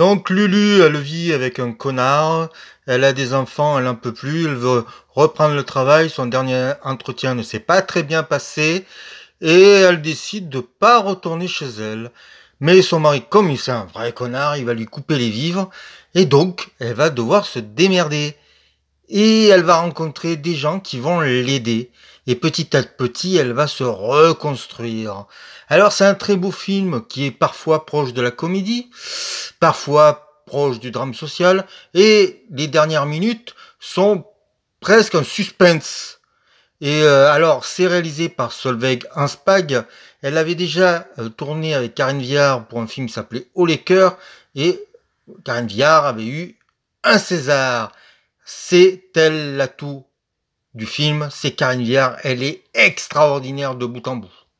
Donc Lulu, elle vit avec un connard, elle a des enfants, elle n'en peut plus, elle veut reprendre le travail, son dernier entretien ne s'est pas très bien passé, et elle décide de pas retourner chez elle. Mais son mari, comme il c'est un vrai connard, il va lui couper les vivres, et donc elle va devoir se démerder et elle va rencontrer des gens qui vont l'aider. Et petit à petit, elle va se reconstruire. Alors c'est un très beau film qui est parfois proche de la comédie, parfois proche du drame social, et les dernières minutes sont presque un suspense. Et euh, alors, c'est réalisé par Solveig Inspag. Elle avait déjà euh, tourné avec Karine Viard pour un film qui s'appelait Au les cœurs. Et Karine Viard avait eu un César c'est tel l'atout du film, c'est Karine Viard, elle est extraordinaire de bout en bout.